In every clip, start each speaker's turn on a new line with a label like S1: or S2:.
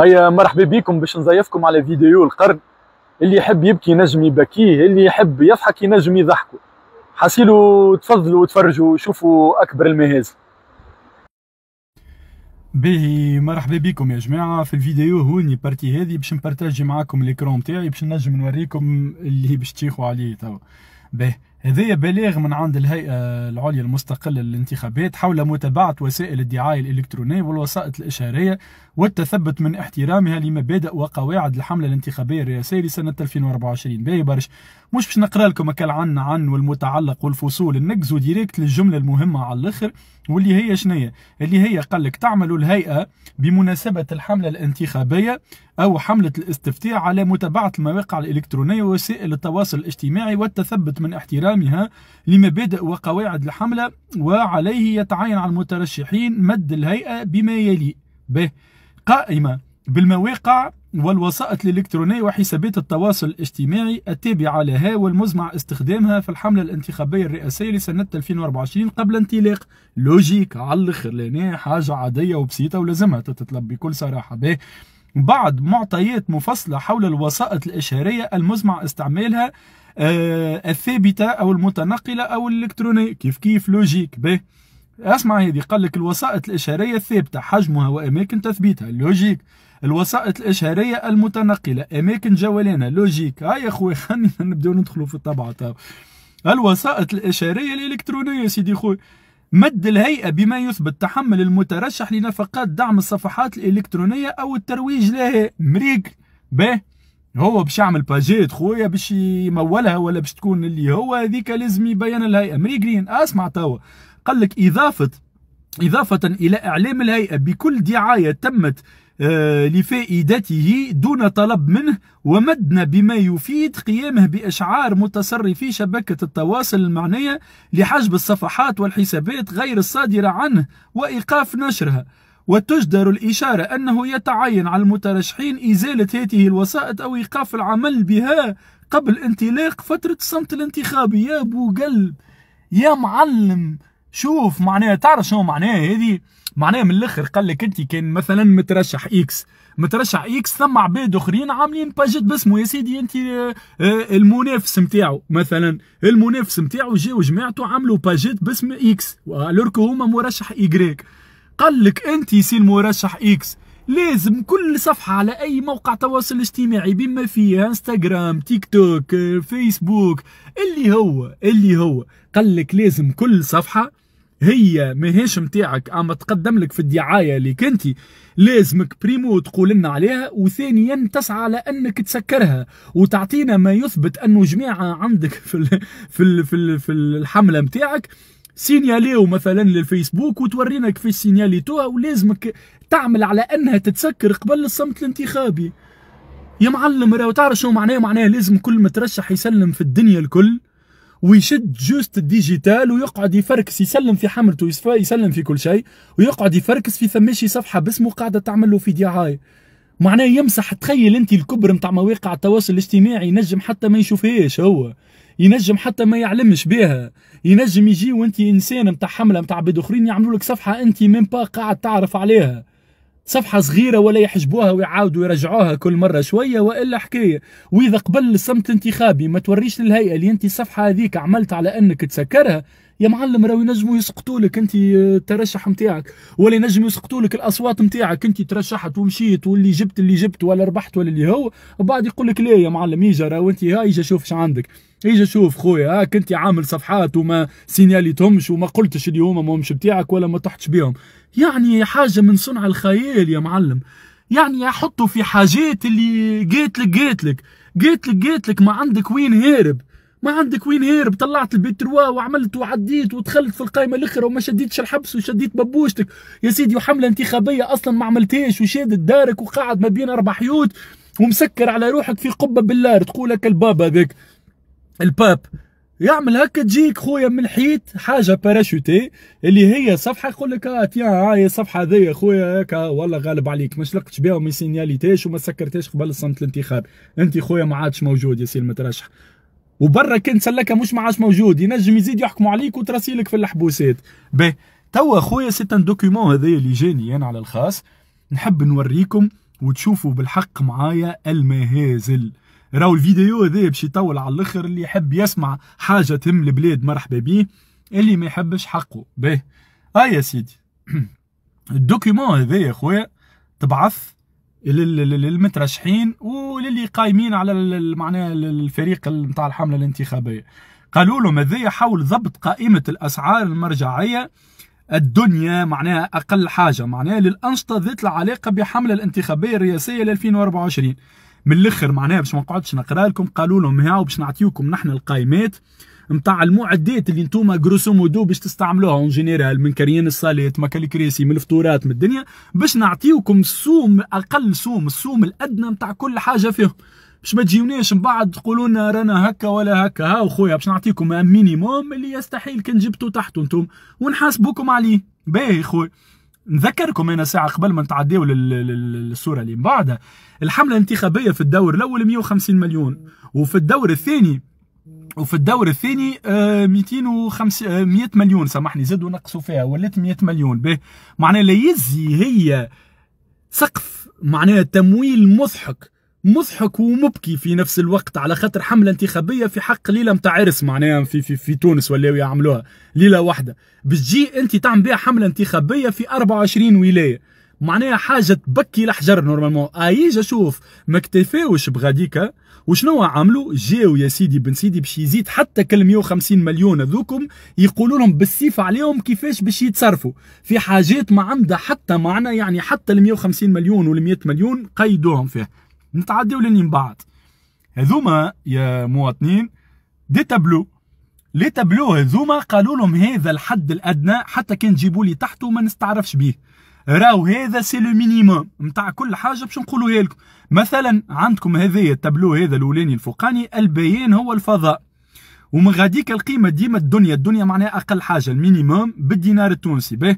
S1: هيا مرحبا بكم باش نزيفكم على فيديو القرن اللي يحب يبكي نجم يبكيه اللي يحب يضحك ينجم يضحكوا حاسيلو تفضلوا وتفرجوا شوفوا اكبر المهازل باهي مرحبا بكم يا جماعه في الفيديو هوني بارتي هذه باش نبارتاجي معاكم الاكرون تاعي باش نجم نوريكم اللي باش تشيخوا عليه توا باهي هذايا بلاغ من عند الهيئة العليا المستقلة للانتخابات حول متابعة وسائل الدعاية الإلكترونية والوسائط الإشهارية والتثبت من احترامها لمبادئ وقواعد الحملة الانتخابية الرئاسية لسنة 2024 باهي برشا مش باش نقرا لكم كل عن عن والمتعلق والفصول نقزوا ديريكت للجملة المهمة على الآخر واللي هي شنية اللي هي قال لك تعمل الهيئة بمناسبة الحملة الانتخابية أو حملة الاستفتاء على متابعة المواقع الإلكترونية ووسائل التواصل الاجتماعي والتثبت من احترام احترامها لمبادئ وقواعد الحملة وعليه يتعين على المترشحين مد الهيئة بما يلي به قائمة بالمواقع والوسائط الإلكترونية وحسابات التواصل الاجتماعي التابعة لها والمزمع استخدامها في الحملة الانتخابية الرئاسية لسنة 2024 قبل انطلاق لوجيك على الآخر لأنها حاجة عادية وبسيطة ولازمها تتطلب بكل صراحة به بعد معطيات مفصلة حول الوسائط الإشهارية المزمع استعمالها آه، الثابته او المتنقله او الالكترونيه كيف كيف لوجيك به اسمع هذه قال لك الوسائط الاشاريه الثابته حجمها واماكن تثبيتها لوجيك الوسائط الاشهاريه المتنقله اماكن جولانها لوجيك هاي خويا خلينا نبداو ندخلوا في الطبعه تاو الوسائط الاشهاريه الالكترونيه سيدي خويا مد الهيئة بما يثبت تحمل المترشح لنفقات دعم الصفحات الإلكترونية أو الترويج لها مريك به هو باش يعمل باجيت خويا باش يمولها ولا باش تكون اللي هو هذيك لازم يبين الهيئه مريقلين اسمع توا قال لك اضافه اضافه الى اعلام الهيئه بكل دعايه تمت آه، لفائدته دون طلب منه ومدنا بما يفيد قيامه بأشعار متصرفي شبكة التواصل المعنية لحجب الصفحات والحسابات غير الصادرة عنه وإيقاف نشرها وتجدر الإشارة أنه يتعين على المترشحين إزالة هذه الوسائط أو إيقاف العمل بها قبل انطلاق فترة الصمت الانتخابي يا أبو قلب يا معلم شوف معناها تعرف شنو معناها هذه معناها من الاخر قال لك انت كان مثلا مترشح اكس مترشح اكس ثم عباد اخرين عاملين باجيت باسمه يا سيدي انت آه، آه، المنافس نتاعو مثلا المنافس نتاعو جاو جماعته عملوا باجيت باسم اكس الوركو هما مرشح ايكغيك قال لك انت سي المرشح اكس لازم كل صفحة على أي موقع تواصل اجتماعي بما فيه انستغرام تيك توك فيسبوك اللي هو اللي هو قال لك لازم كل صفحة هي ماهيش متاعك اما تقدم لك في الدعايه اللي كنتي لازمك بريمو تقول لنا عليها وثانيا تسعى لانك تسكرها وتعطينا ما يثبت انه جماعه عندك في في في, في الحمله متاعك سينياليو مثلا للفيسبوك وتورينا كيفاش سينياليتوها ولازمك تعمل على انها تتسكر قبل الصمت الانتخابي يا معلم راهو تعرف شنو معناه معناه لازم كل مترشح يسلم في الدنيا الكل ويشد جوست الديجيتال ويقعد يفركس يسلم في حمرته يسلم في كل شيء ويقعد يفركس في ثماشي صفحه باسمه قاعده تعمل له في دعايه معناه يمسح تخيل انت الكبر نتاع مواقع التواصل الاجتماعي ينجم حتى ما يشوفهاش هو ينجم حتى ما يعلمش بها ينجم يجي وانت انسان نتاع حمله نتاع عباد اخرين يعملوا لك صفحه انت ميم با قاعد تعرف عليها صفحة صغيرة ولا يحجبوها ويعاودوا يرجعوها كل مرة شوية وإلا حكاية وإذا قبل الصمت انتخابي ما توريش للهيئة اللي أنت الصفحة هذيك عملت على أنك تسكرها يا معلم راهو ينجموا يسقطوا لك انت آه، الترشح نتاعك ولا ينجموا يسقطوا لك الاصوات نتاعك انت ترشحت ومشيت واللي جبت اللي جبت ولا ربحت ولا اللي هو وبعد يقول لك لا يا معلم يجي راهو انت هاي جا شوف عندك ايجا شوف خويا هاك آه، انت عامل صفحات وما سينياليتهمش وما قلتش اللي هما ماهمش بتاعك ولا ما طحتش بيهم يعني حاجه من صنع الخيال يا معلم يعني احطوا في حاجات اللي جاتلك لك جاتلك لك ما عندك وين هارب ما عندك وين هارب طلعت البي تروا وعملت وعديت ودخلت في القائمه الاخرى وما شديتش الحبس وشديت ببوشتك يا سيدي وحمله انتخابيه اصلا ما عملتهاش وشادت دارك وقاعد ما بين اربع حيوت ومسكر على روحك في قبه تقول تقولك البابا ذاك الباب يعمل هكا تجيك خويا من الحيط حاجه باراشوتي اللي هي صفحه يقول لك اه تيان آه، هاي الصفحه هذيا خويا هكا والله غالب عليك ما شلقتش بها وما سينياليتاش وما سكرتاش قبل صمت الانتخاب انت خويا ما عادش موجود يا سي المترشح وبرا كان سلكه مش ما عادش موجود ينجم يزيد يحكموا عليك وتراسيلك في الحبوسات به توا خويا سيت ان دوكيومون هذايا اللي جاني انا على الخاص نحب نوريكم وتشوفوا بالحق معايا المهازل راهو الفيديو هذا باش يطول على الاخر اللي يحب يسمع حاجه تهم البلاد مرحبا بيه اللي ما يحبش حقه باهي اه يا سيدي الدوكيومون هذا يا خويا تبعث للمترشحين وللي قايمين على معناها الفريق نتاع الحمله الانتخابيه قالوا لهم هذايا حول ضبط قائمه الاسعار المرجعيه الدنيا معناها اقل حاجه معناها للانشطه ذات العلاقه بحمله الانتخابيه الرئاسيه ل 2024 من الاخر معناها باش ما نقعدش نقرا لكم قالوا لهم هاو باش نعطيوكم نحن القائمات نتاع المعدات اللي نتوما جروسو مودو باش تستعملوها اون جينيرال من كريان الصالات من الكريسي من الفطورات من الدنيا باش نعطيوكم السوم اقل سوم السوم الادنى نتاع كل حاجه فيهم باش ما تجيوناش من بعد تقولوا لنا رانا هكا ولا هكا ها خويا باش نعطيكم مينيموم اللي يستحيل كان جبتوا تحته انتم ونحاسبوكم عليه باهي خويا نذكركم انا ساعه قبل ما نتعداو للصوره اللي من بعدها الحمله الانتخابيه في الدور الاول 150 مليون وفي الدور الثاني وفي الدور الثاني 250 آه، 100 آه، مليون سامحني زادوا نقصوا فيها ولات 100 مليون به معناها لا يزي هي سقف معناها تمويل مضحك مضحك ومبكي في نفس الوقت على خاطر حمله انتخابيه في حق ليله نتاع عرس معناها في في في تونس ولاو يعملوها ليله واحده بتجي انت تعمل بها حمله انتخابيه في 24 ولايه معناها حاجه تبكي الحجر نورمالمون آه، ايجا شوف ما اكتفاوش بغاديكا وشنو عملوا جاو يا سيدي بن سيدي باش يزيد حتى كل 150 مليون هذوكم يقولوا لهم بالسيف عليهم كيفاش باش يتصرفوا في حاجات ما عندها حتى معنى يعني حتى ال 150 مليون وال 100 مليون قيدوهم فيها نتعداو لين بعض هذوما يا مواطنين دي تابلو لي تابلو هذوما قالوا لهم هذا الحد الادنى حتى كان تجيبوا لي تحته ما نستعرفش به راو هذا سي لو مينيموم نتاع كل حاجه باش نقولوها لكم مثلا عندكم هذايا التابلو هذا الاولاني الفوقاني البيان هو الفضاء ومن غاديك القيمه ديما الدنيا الدنيا معناها اقل حاجه المينيموم بالدينار التونسي به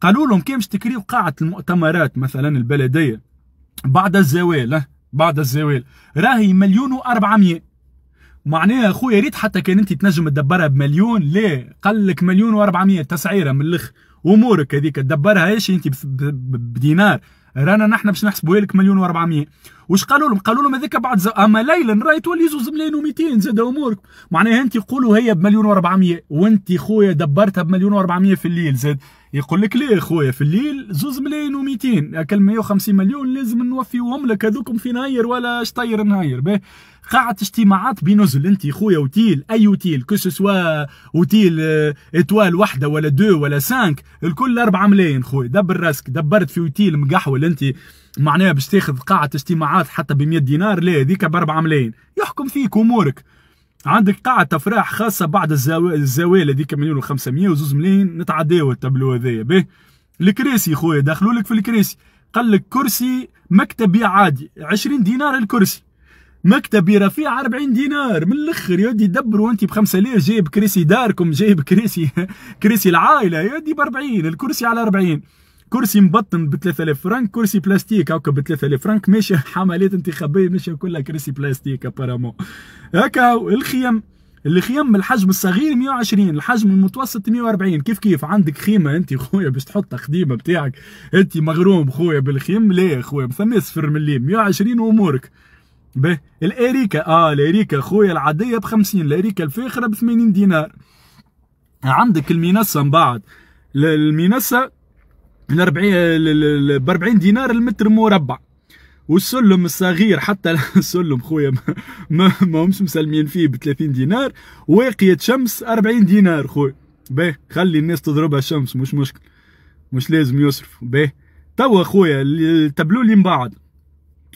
S1: قالوا لهم كي باش تكريو قاعه المؤتمرات مثلا البلديه بعد الزوال اه، بعد الزوال راهي مليون و400 معناها خويا ريت حتى كان انت تنجم تدبرها بمليون لا قال لك مليون و400 تسعيره من الاخ امورك هذيك تدبرها ايش انت بدينار رانا نحن باش نحسبوها لك مليون و400 واش قالوا لهم قالوا لهم هذاك بعد ز... اما ليلا راهي تولي زوز ملايين و200 زاد امورك معناها انت قولوا هي بمليون و400 وانت خويا دبرتها بمليون و400 في الليل زاد يقول لك ليه خويا في الليل زوز ملايين و200 اكل 150 مليون لازم نوفيهم لك هذوكم في نهير ولا شطير نهير باهي قاعة اجتماعات بنزل انت خويا اوتيل اي اوتيل كو سوا اوتيل آه، اتوال واحده ولا دو ولا سانك الكل 4 ملايين خويا دبر راسك دبرت في اوتيل مقحول انت معناها باش تاخذ قاعه اجتماعات حتى ب 100 دينار لا هذيك ب 4 ملايين يحكم فيك امورك عندك قاعة أفراح خاصة بعد الزوال هذيك مليون و500 وزوز ملايين نتعداو التابلو هذايا به الكريسي خويا دخلوا لك في الكريسي قال لك كرسي مكتبي عادي 20 دينار الكرسي مكتبي رفيع 40 دينار من الاخر يودي دبروا انت ب 5 ليه جايب كريسي داركم جايب كريسي كريسي العائله يودي ب 40 الكرسي على 40 كرسي مبطن ب 3000 فرانك كرسي بلاستيك هكا ب 3000 فرانك ماشي حملات انتخابيه ماشي كلها كرسي بلاستيك ابارامون هكا الخيم الخيم الحجم الصغير 120 الحجم المتوسط 140 كيف كيف عندك خيمه انت خويا باش تحط خديمه بتاعك انت مغروم خويا بالخيم لا خويا ما فماش صفر مليم 120 وامورك به الاريكا اه الاريكا خويا العاديه ب 50 الاريكا الفاخره ب 80 دينار عندك المنصه من بعد المنصه ال 40 ب 40 دينار المتر مربع والسلم الصغير حتى السلم خويا ما همش مسلمين فيه ب 30 دينار واقية شمس 40 دينار خويا باهي خلي الناس تضربها شمس مش مشكل مش لازم يصرفوا باهي توا خويا التابلو اللي من بعد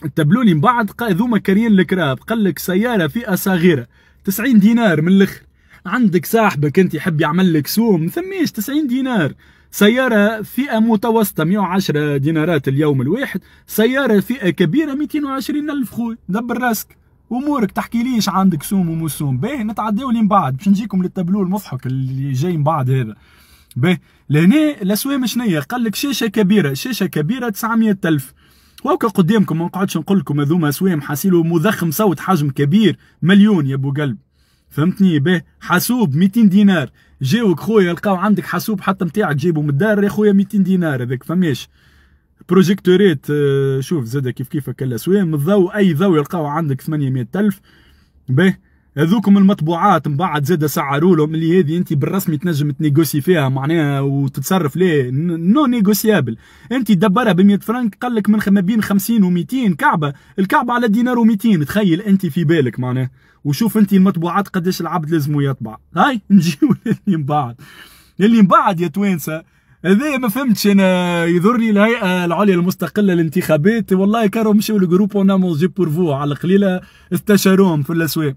S1: التبلولي من بعد ذوما كاريين الكراب قال لك سياره فئه صغيره 90 دينار من الاخر عندك صاحبك انت يحب يعمل لك سوم ثميش 90 دينار سيارة فئة متوسطة 110 دينارات اليوم الواحد سيارة فئة كبيرة 220 ألف خوي دبر راسك امورك تحكي ليش عندك سوم ومو سوم باهي نتعداو من بعد باش نجيكم للتابلو المضحك اللي جاي من بعد هذا باهي لهنا الاسوام شنيا قال لك شاشه كبيره شاشه كبيره 900 الف وهكا قدامكم ما نقعدش نقول لكم هذوما سوام حاسيلو مضخم صوت حجم كبير مليون يا ابو قلب فهمتني به حاسوب 200 دينار جاوك خويا لقاو عندك حاسوب حتى نتاعك جيبو من الدار يا خويا 200 دينار هذاك فماش بروجيكتوريت آه، شوف زاد كيف كيف كل سويم الضوء اي ضوء يلقاو عندك 800 الف به هذوكم المطبوعات من بعد زاد سعروا لهم اللي هذه انت بالرسمي تنجم تنيغوسي فيها معناها وتتصرف ليه نو نيغوسيابل انت دبرها ب 100 فرنك قال لك من ما بين 50 و200 كعبه الكعبه على دينار و200 تخيل انت في بالك معناها وشوف انت المطبوعات قداش العبد لازم يطبع هاي نجيو اللي من بعد اللي من بعد يا توانسه هذا ما فهمتش انا يضرني الهيئه العليا المستقله للانتخابات والله كانوا مشيو لجروب اون مونجي بور فو على القليله استشاروهم في الاسواق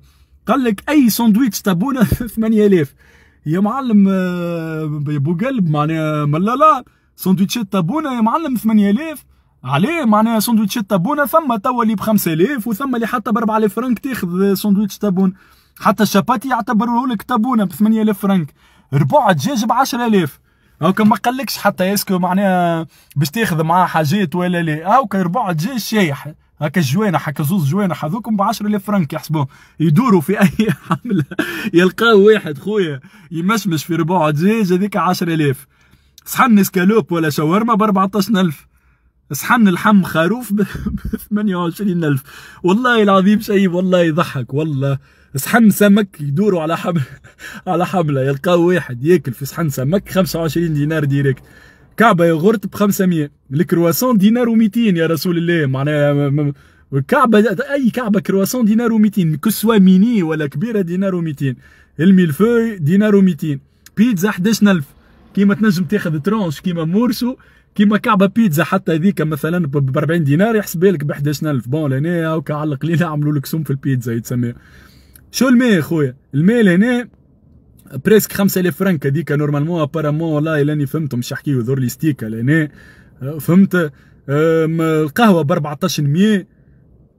S1: قال لك اي ساندويتش تبونه 8000 يا معلم آه، يا بو قلب معناها لا ساندويتشات تبونه يا معلم 8000 عليه معناها ساندويتشات تابونه ثم توا اللي ب 5000 وثم اللي حتى ب 4000 فرنك تاخذ ساندويتش تبون حتى الشاباتي يعتبروا لك تابونه ب 8000 فرنك ربع دجاج ب 10000 هاكا ما قالكش حتى اسكو معناها باش تاخذ معاه حاجات ولا لا هاكا ربع دجاج شايح هكا الجوانح هكا زوز جوانح هذوكم ب 10000 فرنك يحسبوهم يدوروا في اي حمله يلقاو واحد خويا يمشمش في ربع دجاج هذيك 10000 صحن سكالوب ولا شاورما ب 14000 صحن لحم خروف ب 28000 والله العظيم شيء والله يضحك والله صحن سمك يدوروا على حمله على حبله يلقاو واحد ياكل في صحن سمك 25 دينار ديريكت كعبه يغرت ب 500 الكرواسون دينار و200 يا رسول الله معناها كعبه اي كعبه كرواسون دينار و200 كسوه ميني ولا كبيره دينار و200 الميلفوي دينار و200 بيتزا 11000 كيما تنجم تاخذ ترونش كيما مورسو كيما كعبه بيتزا حتى هذيك مثلا ب 40 دينار يحسب لك ب 11000 بون لهنا هاكا على القليله عملوا لك سم في البيتزا يتسمى شو الماء خويا الماء لهنا بريسك 5000 فرانك هذيك نورمالمون ابارامون والله لاني فهمت مش احكي يظهر لي ستيكا لاني آه، فهمت القهوه ب 1400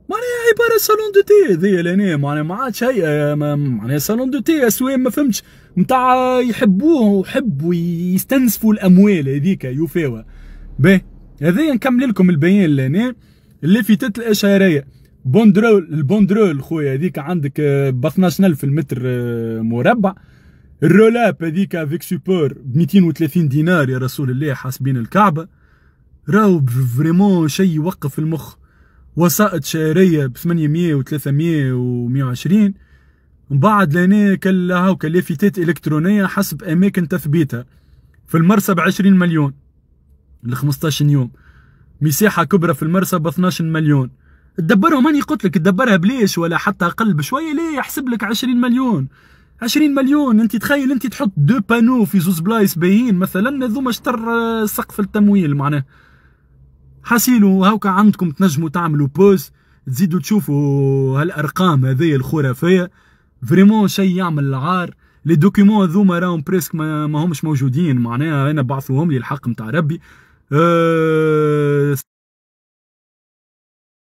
S1: معناها عباره صالون دو تي هذيا لاني معناها ما عادش هي آه، معناها صالون دو تي اسواق ما فهمتش نتاع يحبوه ويحبوا يستنزفوا الاموال هذيك يوفاوا باهي هذايا نكمل لكم البيان اللي في تت الاشعاريه بوندرول البوندرول خويا هذيك عندك آه، ب 12000 المتر مربع الرولاب هذيك افيك سوبور ب 230 دينار يا رسول الله حاسبين الكعبه راهو فريمون شيء يوقف المخ وسائط شعريه ب 800 و 300 و 120 من بعد لهنا كلها هاو الكترونيه حسب اماكن تثبيتها في المرسى ب 20 مليون ل 15 يوم مساحه كبرى في المرسى ب 12 مليون تدبرهم ماني قلت لك تدبرها بليش ولا حتى اقل بشويه ليه يحسب لك 20 مليون 20 مليون انت تخيل انت تحط دو بانو في زوز بلايص باهيين مثلا هذوما شطر سقف التمويل معناه حاسيلو هاوكا عندكم تنجموا تعملوا بوز تزيدوا تشوفوا هالارقام هذيا الخرافيه فريمون شيء يعمل العار لي دوكيومون هذوما راهم بريسك ما, همش موجودين معناها انا بعثوهم لي الحق نتاع ربي أه